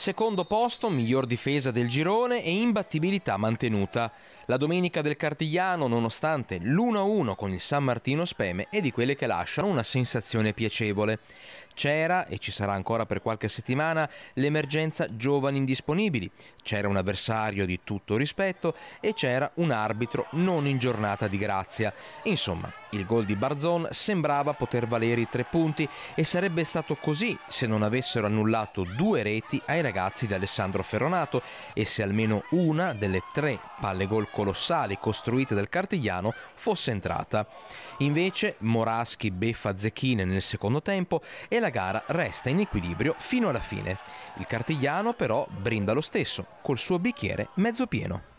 Secondo posto, miglior difesa del girone e imbattibilità mantenuta. La domenica del Cartigliano, nonostante l'1-1 con il San Martino Speme, è di quelle che lasciano una sensazione piacevole. C'era, e ci sarà ancora per qualche settimana, l'emergenza giovani indisponibili, c'era un avversario di tutto rispetto e c'era un arbitro non in giornata di grazia. Insomma, il gol di Barzon sembrava poter valere i tre punti e sarebbe stato così se non avessero annullato due reti ai ragazzi di Alessandro Ferronato e se almeno una delle tre palle gol colossali costruite dal Cartigliano fosse entrata. Invece Moraschi beffa Zecchine nel secondo tempo e la gara resta in equilibrio fino alla fine. Il cartigliano però brinda lo stesso, col suo bicchiere mezzo pieno.